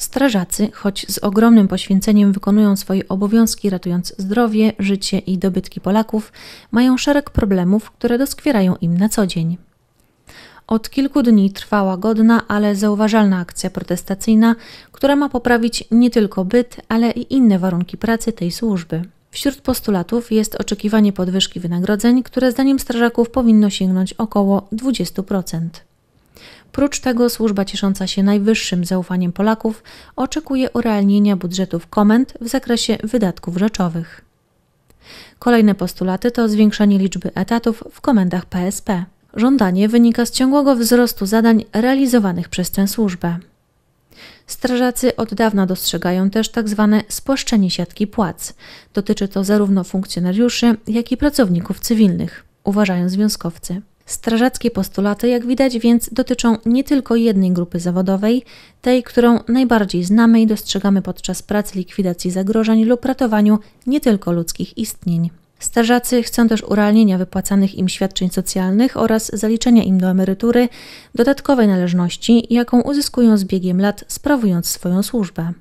Strażacy, choć z ogromnym poświęceniem wykonują swoje obowiązki, ratując zdrowie, życie i dobytki Polaków, mają szereg problemów, które doskwierają im na co dzień. Od kilku dni trwa godna, ale zauważalna akcja protestacyjna, która ma poprawić nie tylko byt, ale i inne warunki pracy tej służby. Wśród postulatów jest oczekiwanie podwyżki wynagrodzeń, które zdaniem strażaków powinno sięgnąć około 20%. Prócz tego służba ciesząca się najwyższym zaufaniem Polaków oczekuje urealnienia budżetów komend w zakresie wydatków rzeczowych. Kolejne postulaty to zwiększanie liczby etatów w komendach PSP. Żądanie wynika z ciągłego wzrostu zadań realizowanych przez tę służbę. Strażacy od dawna dostrzegają też tzw. Tak spłaszczenie siatki płac. Dotyczy to zarówno funkcjonariuszy, jak i pracowników cywilnych, uważają związkowcy. Strażackie postulaty, jak widać, więc dotyczą nie tylko jednej grupy zawodowej, tej, którą najbardziej znamy i dostrzegamy podczas prac likwidacji zagrożeń lub ratowaniu nie tylko ludzkich istnień. Strażacy chcą też urealnienia wypłacanych im świadczeń socjalnych oraz zaliczenia im do emerytury dodatkowej należności, jaką uzyskują z biegiem lat sprawując swoją służbę.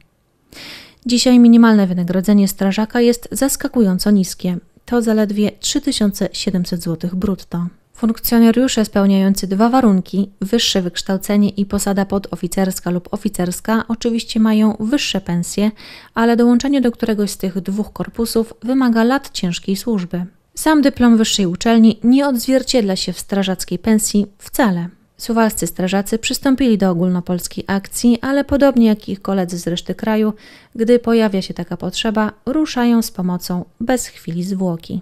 Dzisiaj minimalne wynagrodzenie strażaka jest zaskakująco niskie. To zaledwie 3700 zł brutto. Funkcjonariusze spełniający dwa warunki wyższe wykształcenie i posada podoficerska lub oficerska oczywiście mają wyższe pensje, ale dołączenie do któregoś z tych dwóch korpusów wymaga lat ciężkiej służby. Sam dyplom wyższej uczelni nie odzwierciedla się w strażackiej pensji wcale. Suwalscy strażacy przystąpili do ogólnopolskiej akcji, ale podobnie jak ich koledzy z reszty kraju, gdy pojawia się taka potrzeba, ruszają z pomocą bez chwili zwłoki.